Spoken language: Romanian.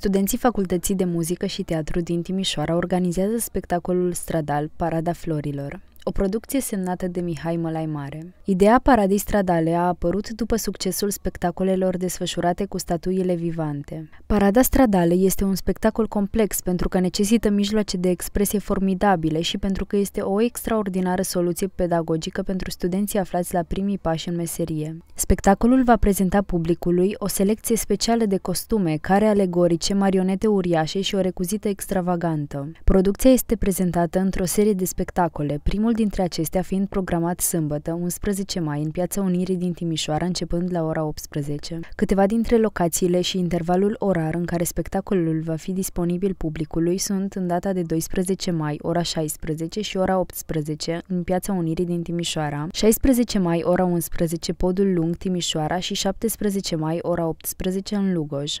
Studenții Facultății de Muzică și Teatru din Timișoara organizează spectacolul stradal Parada Florilor o producție semnată de Mihai Mălai Mare. Ideea Paradis Stradale a apărut după succesul spectacolelor desfășurate cu statuile vivante. Parada Stradale este un spectacol complex pentru că necesită mijloace de expresie formidabile și pentru că este o extraordinară soluție pedagogică pentru studenții aflați la primii pași în meserie. Spectacolul va prezenta publicului o selecție specială de costume, care alegorice, marionete uriașe și o recuzită extravagantă. Producția este prezentată într-o serie de spectacole, primul dintre acestea fiind programat sâmbătă, 11 mai, în Piața Unirii din Timișoara, începând la ora 18. Câteva dintre locațiile și intervalul orar în care spectacolul va fi disponibil publicului sunt în data de 12 mai, ora 16 și ora 18, în Piața Unirii din Timișoara, 16 mai, ora 11, Podul Lung, Timișoara și 17 mai, ora 18, în Lugoj.